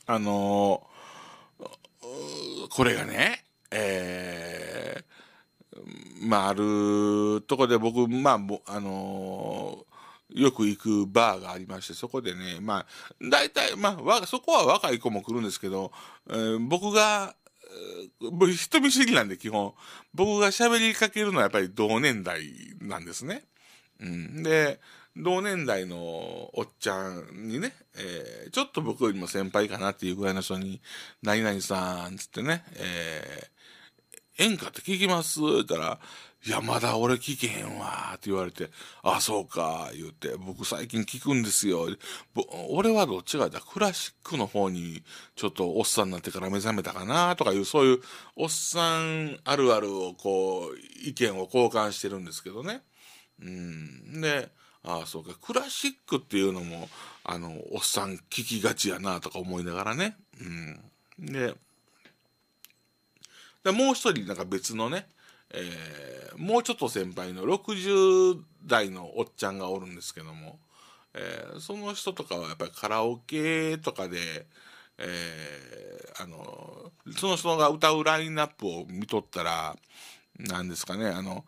あのー、これがね、えー、まああるとこで僕まああのよく行くバーがありまして、そこでね、まあ、大体、まあ、そこは若い子も来るんですけど、えー、僕が、人見知りなんで基本、僕が喋りかけるのはやっぱり同年代なんですね。うん、で、同年代のおっちゃんにね、えー、ちょっと僕よりも先輩かなっていうぐらいの人に、何々さんつってね、えー、演歌って聞きますって言ったら、いや、まだ俺聞けへんわ、って言われて、あ、そうか、言って、僕最近聞くんですよ。俺はどっちがだ、クラシックの方に、ちょっとおっさんになってから目覚めたかな、とかいう、そういう、おっさんあるあるを、こう、意見を交換してるんですけどね。うん。で、ああ、そうか、クラシックっていうのも、あの、おっさん聞きがちやな、とか思いながらね。うん。で、でもう一人、なんか別のね、えー、もうちょっと先輩の60代のおっちゃんがおるんですけども、えー、その人とかはやっぱりカラオケとかで、えー、あのその人が歌うラインナップを見とったら何ですかねあの、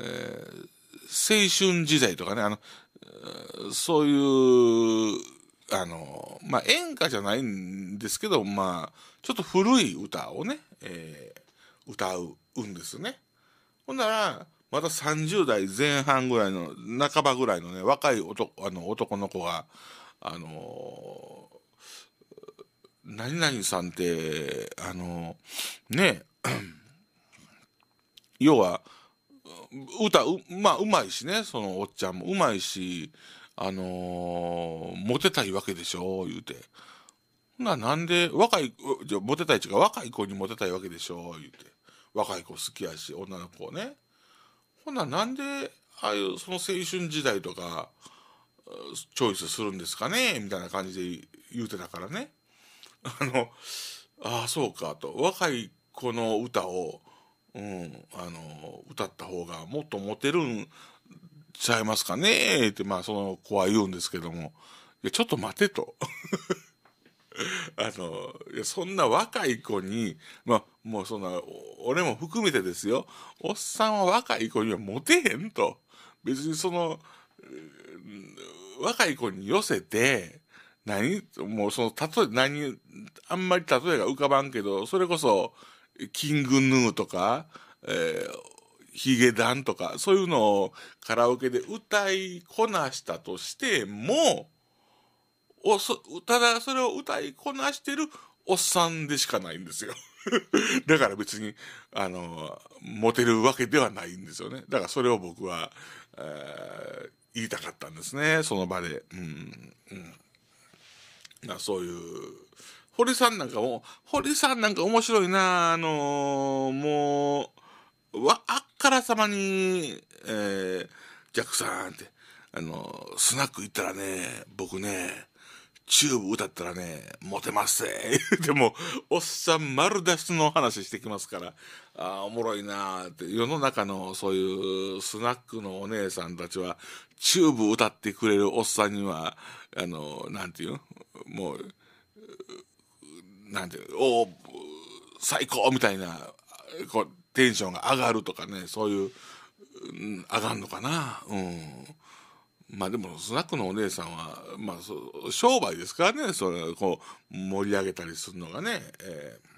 えー、青春時代とかねあのそういうあの、まあ、演歌じゃないんですけど、まあ、ちょっと古い歌をね、えー、歌うんですね。ほんなら、また30代前半ぐらいの、半ばぐらいのね、若い男あの男の子が、あのー、何々さんって、あのー、ね、要は、歌う、まあ、うまいしね、そのおっちゃんもうまいし、あのー、モテたいわけでしょ、言うて。ほんな、ら、なんで、若い、じゃモテたいっていうか、若い子にモテたいわけでしょ、言うて。若い子好きやし女の子ねほんならなんでああいうその青春時代とかチョイスするんですかねみたいな感じで言うてたからねあのああそうかと若い子の歌を、うん、あの歌った方がもっとモテるんちゃいますかねってまあその子は言うんですけどもいやちょっと待てと あのいやそんな若い子に、まあ、もうそんな俺も含めてですよおっさんは若い子にはモテへんと別にその若い子に寄せて何もうその例え何あんまり例えが浮かばんけどそれこそキングヌーとか、えー、ヒゲダンとかそういうのをカラオケで歌いこなしたとしてもそただそれを歌いこなしてるおっさんでしかないんですよ。だから別に、あの、モテるわけではないんですよね。だからそれを僕は、えー、言いたかったんですね、その場で。うん。うん、そういう、堀さんなんかも、堀さんなんか面白いなあのー、もう、わ、あっからさまに、えー、ジャックさんって、あのー、スナック行ったらね、僕ね、チューブ歌ったらね、モテますぜ。でも、おっさん丸出しの話してきますから、ああ、おもろいなーって、世の中のそういうスナックのお姉さんたちは、チューブ歌ってくれるおっさんには、あの、なんていうもう、なんていうおお最高みたいな、こう、テンションが上がるとかね、そういう、うん、上がんのかな。うん。まあでも、スナックのお姉さんは、まあ、商売ですからね、それこう、盛り上げたりするのがね、えー、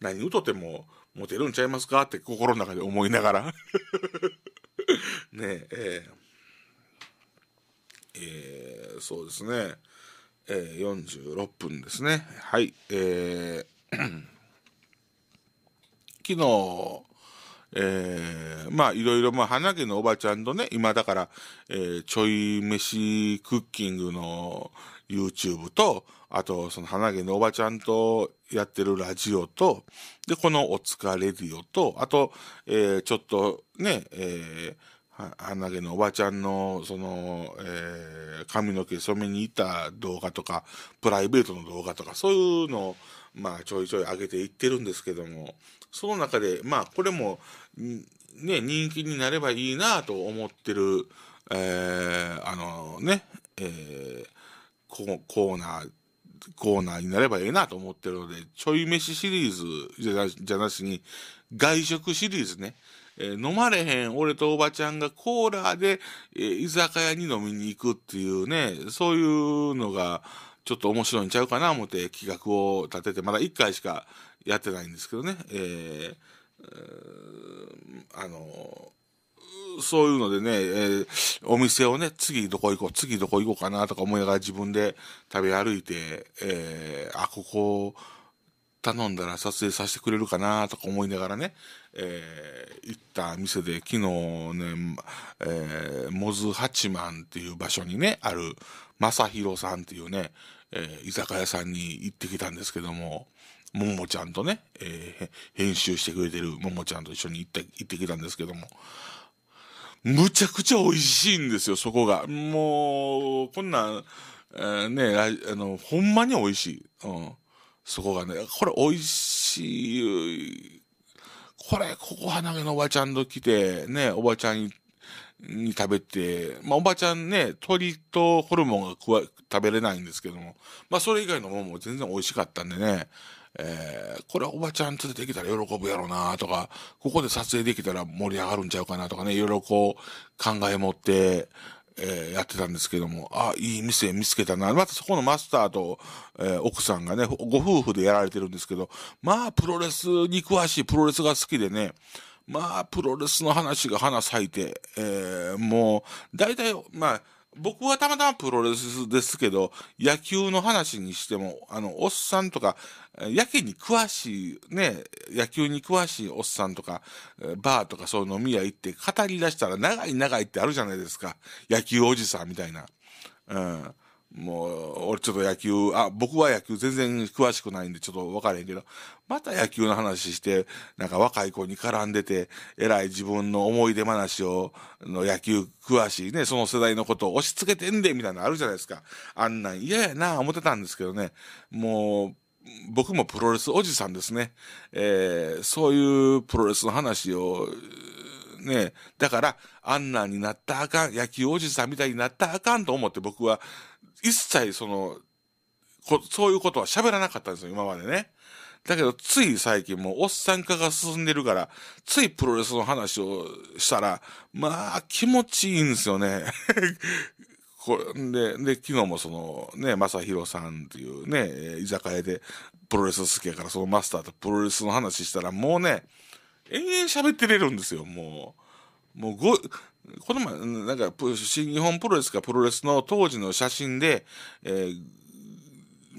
何うとても、モテるんちゃいますかって心の中で思いながら ねええー、えー、そうですね、えー、46分ですねはいえー 昨日えー、まあいろいろ、まあ花毛のおばちゃんとね、今だから、えー、ちょい飯クッキングの YouTube と、あとその花毛のおばちゃんとやってるラジオと、で、このおつかレディオと、あと、えー、ちょっとね、えー、花毛のおばちゃんの、その、えー、髪の毛染めに行った動画とか、プライベートの動画とか、そういうのを、まあ、ちょいちょい上げていってるんですけども、その中で、まあ、これも、ね、人気になればいいなと思ってる、えー、あのね、えー、コーナー、コーナーになればいいなと思ってるので、ちょい飯シリーズじゃなじゃなしに、外食シリーズね。えー、飲まれへん俺とおばちゃんがコーラで、えー、居酒屋に飲みに行くっていうね、そういうのが、ちょっと面白いんちゃうかな思って企画を立てて、まだ一回しかやってないんですけどね、えー、あのそういうのでね、えー、お店をね、次どこ行こう、次どこ行こうかなとか思いながら自分で食べ歩いて、えー、あ、ここ頼んだら撮影させてくれるかなとか思いながらね、えー、行った店で昨日ね、えー、モズ八幡っていう場所にね、ある正宏さんっていうね、えー、居酒屋さんに行ってきたんですけども、ももちゃんとね、えー、編集してくれてるももちゃんと一緒に行って、行ってきたんですけども、むちゃくちゃ美味しいんですよ、そこが。もう、こんなん、えー、ね、あの、ほんまに美味しい。うん。そこがね、これ美味しい。これ、ここ鼻毛のおばちゃんと来て、ね、おばちゃん行っに食べて、まあ、おばちゃんね、鶏とホルモンが食べれないんですけども、まあ、それ以外のものも全然美味しかったんでね、えー、これはおばちゃん連れてきたら喜ぶやろうなとか、ここで撮影できたら盛り上がるんちゃうかなとかね、いろいろこう考え持って、えー、やってたんですけども、あ、いい店見つけたな。またそこのマスターと、えー、奥さんがね、ご夫婦でやられてるんですけど、まあ、プロレスに詳しい、プロレスが好きでね、まあ、プロレスの話が花咲いて、えー、もう、大体、まあ、僕はたまたまプロレスですけど、野球の話にしても、あの、おっさんとか、やけに詳しい、ね、野球に詳しいおっさんとか、バーとかそういう飲み屋行って語り出したら長い長いってあるじゃないですか。野球おじさんみたいな。うん。もう、俺ちょっと野球、あ、僕は野球全然詳しくないんでちょっと分からへんけど、また野球の話して、なんか若い子に絡んでて、えらい自分の思い出話を、の野球詳しいね、その世代のことを押し付けてんで、みたいなのあるじゃないですか。あんなん嫌やな、思ってたんですけどね、もう、僕もプロレスおじさんですね。えー、そういうプロレスの話を、ね、だから、あんなんになったあかん、野球おじさんみたいになったあかんと思って僕は、一切その、こそういうことは喋らなかったんですよ、今までね。だけど、つい最近もうおっさん化が進んでるから、ついプロレスの話をしたら、まあ、気持ちいいんですよね。こで、で、昨日もその、ね、正ろさんっていうね、居酒屋で、プロレス好きやから、そのマスターとプロレスの話したら、もうね、延々喋ってれるんですよ、もう。もうご、この前、なんか、新日本プロレスかプロレスの当時の写真で、え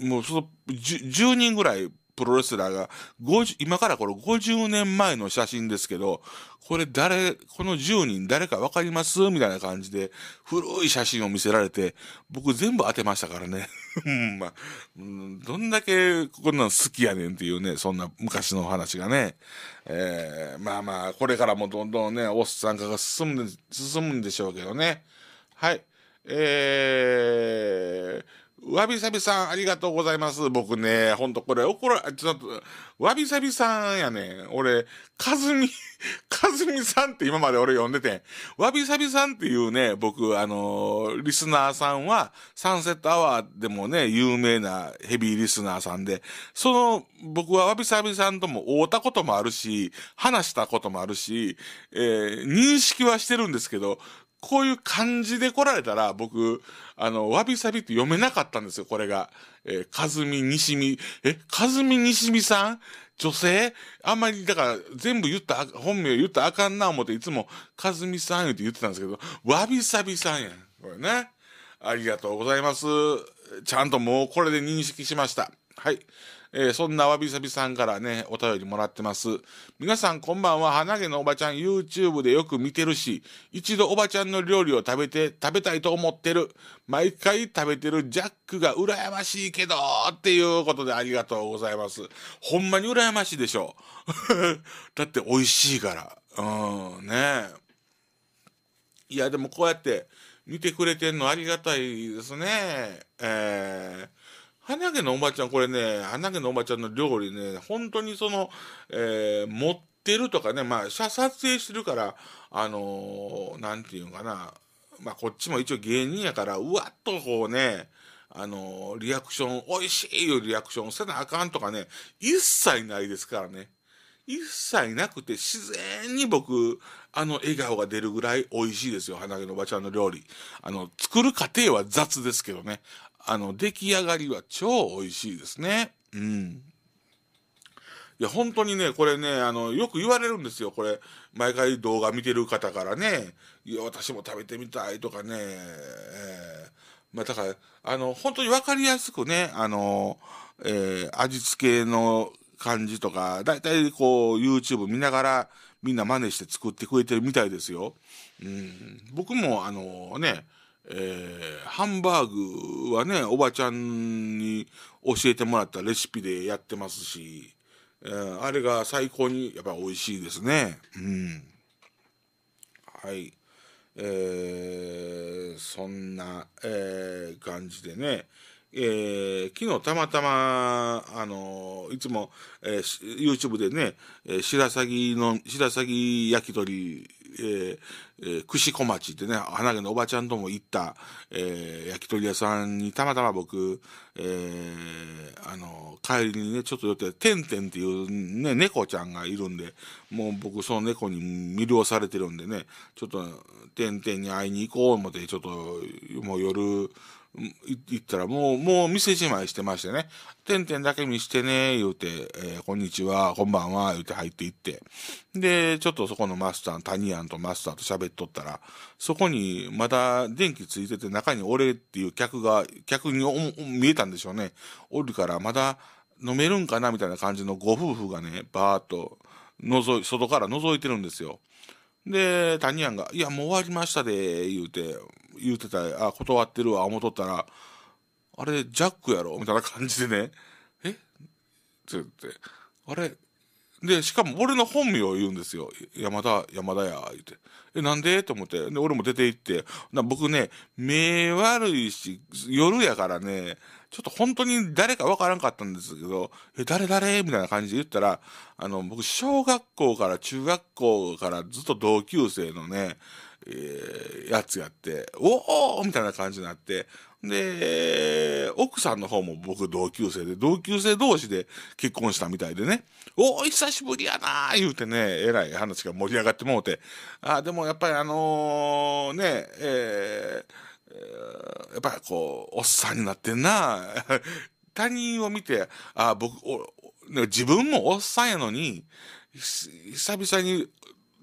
ー、もうその10人ぐらいプロレスラーが、今からこれ50年前の写真ですけど、これ誰、この10人誰かわかりますみたいな感じで、古い写真を見せられて、僕全部当てましたからね。まあ、どんだけこんなの好きやねんっていうね、そんな昔の話がね。えー、まあまあ、これからもどんどんね、おっさん化が進む、進むんでしょうけどね。はい。えー、わびさびさん、ありがとうございます。僕ね、ほんとこれ、怒ら、ちょっと、わびさびさんやね。俺、かずみ、かずみさんって今まで俺呼んでてわびさびさんっていうね、僕、あのー、リスナーさんは、サンセットアワーでもね、有名なヘビーリスナーさんで、その、僕はわびさびさんとも会うたこともあるし、話したこともあるし、えー、認識はしてるんですけど、こういう感じで来られたら、僕、あの、わびさびって読めなかったんですよ、これが。えー、かずみにしみ、え、かずみにしみさん女性あんまり、だから、全部言った、本名言ったらあかんな思って、いつも、かずみさん言って言ってたんですけど、わびさびさんやん。これね。ありがとうございます。ちゃんともうこれで認識しました。はい。えー、そんなわびさびさんからね、お便りもらってます。皆さんこんばんは、花毛のおばちゃん YouTube でよく見てるし、一度おばちゃんの料理を食べて、食べたいと思ってる。毎回食べてるジャックが羨ましいけど、っていうことでありがとうございます。ほんまに羨ましいでしょ。だって美味しいから。うん、ねいや、でもこうやって見てくれてんのありがたいですね。えー花毛のおばちゃん、これね、花毛のおばちゃんの料理ね、本当にその、えー、持ってるとかね、まあ、写撮影してるから、あのー、なんていうかな、まあ、こっちも一応芸人やから、うわっとこうね、あのー、リアクション、美味しいいうリアクションせなあかんとかね、一切ないですからね。一切なくて自然に僕、あの笑顔が出るぐらい美味しいですよ、花毛のおばちゃんの料理。あの、作る過程は雑ですけどね。あの出来上がりは超美味しいですね。うん。いや、本当にね、これね、あの、よく言われるんですよ。これ、毎回動画見てる方からね、いや、私も食べてみたいとかね、えー、まあ、だから、あの、本当に分かりやすくね、あの、えー、味付けの感じとか、だいたいこう、YouTube 見ながら、みんな真似して作ってくれてるみたいですよ。うん、僕も、あのね、えー、ハンバーグはね、おばちゃんに教えてもらったレシピでやってますし、えー、あれが最高にやっぱ美味しいですね。うん。はい。えー、そんな、えー、感じでね、えー、昨日たまたま、あのー、いつも、えー、YouTube でね、え白鷺の、白鷺焼き鳥えー、串小町ってね、花毛のおばちゃんとも行った、えー、焼き鳥屋さんにたまたま僕、えー、あの、帰りにね、ちょっと寄って、てんてんっていうね、猫ちゃんがいるんで、もう僕その猫に魅了されてるんでね、ちょっと、てんてんに会いに行こう思って、ちょっと、もう夜、行ったらもう、もう店じまいしてましてね、点々だけ見してね、言うて、えー、こんにちは、こんばんは、言うて入っていって、で、ちょっとそこのマスター、タニアンとマスターと喋っとったら、そこにまだ電気ついてて中に俺っていう客が、客に見えたんでしょうね。おるからまだ飲めるんかなみたいな感じのご夫婦がね、バーっと、覗い、外から覗いてるんですよ。で、谷やんが、いや、もう終わりましたで、言うて、言うてた、あ、断ってるわ、思とったら、あれ、ジャックやろみたいな感じでね、えって言って、あれ、で、しかも俺の本名を言うんですよ。山田、山田や、言うて。え、なんでと思って。で、俺も出て行って。僕ね、目悪いし、夜やからね、ちょっと本当に誰かわからんかったんですけど、え、誰誰みたいな感じで言ったら、あの、僕、小学校から中学校からずっと同級生のね、えー、やつやって、おおみたいな感じになって、で、奥さんの方も僕同級生で、同級生同士で結婚したみたいでね、おお久しぶりやなー言うてね、えらい話が盛り上がってもうて、あ、でもやっぱりあのー、ね、えーやっぱりこう、おっさんになってんな。他人を見て、あ僕自分もおっさんやのに、久々に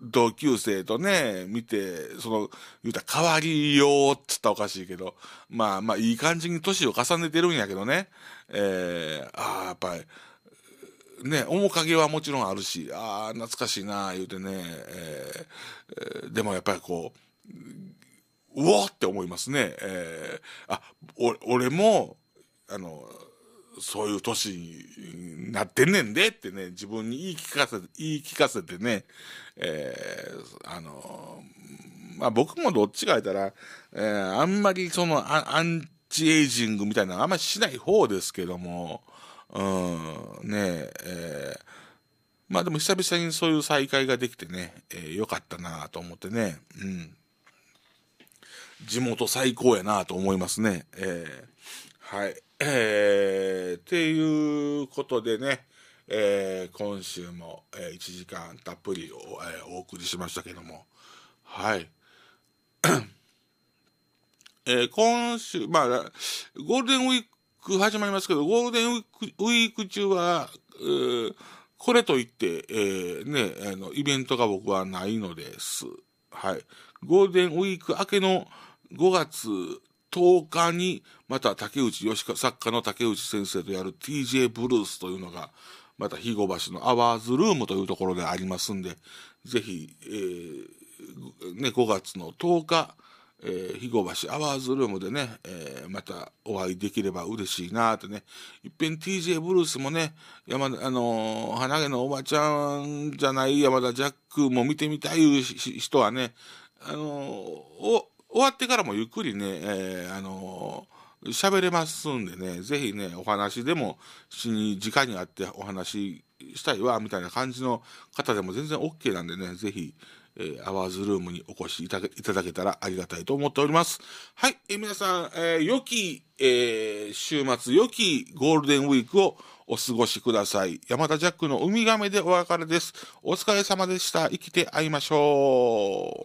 同級生とね、見て、その、言うたら変わりようっつったらおかしいけど、まあまあいい感じに年を重ねてるんやけどね、えー、ああ、やっぱり、ね、面影はもちろんあるし、ああ、懐かしいな、言うてね、えー、でもやっぱりこう、うわって思いますね。えー、あ、俺も、あの、そういう年になってんねんでってね、自分に言い聞かせ、言い聞かせてね、えー、あの、まあ、僕もどっちか言ったら、えー、あんまりそのア、アンチエイジングみたいなのあんまりしない方ですけども、うん、ねえー、まあでも久々にそういう再会ができてね、えー、よかったなと思ってね、うん。地元最高やなと思いますね。えー、はい。えー、っていうことでね、えー、今週も、えー、1時間たっぷりお,、えー、お送りしましたけども、はい。えー、今週、まあ、ゴールデンウィーク始まりますけど、ゴールデンウィークウィーク中は、これといって、えー、ね、あの、イベントが僕はないのです。はい。ゴールデンウィーク明けの、5月10日にまた竹内か作家の竹内先生とやる TJ ブルースというのがまた肥後橋のアワーズルームというところでありますんでぜひ、えー、ね、5月の10日えー、後橋アワーズルームでね、えー、またお会いできれば嬉しいなーってね。いっぺん TJ ブルースもね、山田、あのー、花毛のおばちゃんじゃない山田ジャックも見てみたい人はね、あのー、を、終わってからもゆっくりね、えー、あの喋、れますんでね、ぜひね、お話でもしに、時間にあってお話したいわ、みたいな感じの方でも全然 OK なんでね、ぜひ、えー、アワーズルームにお越しいただけたらありがたいと思っております。はい、えー、皆さん、えー、良き、えー、週末、良きゴールデンウィークをお過ごしください。山田ジャックのウミガメでお別れです。お疲れ様でした。生きて会いましょう。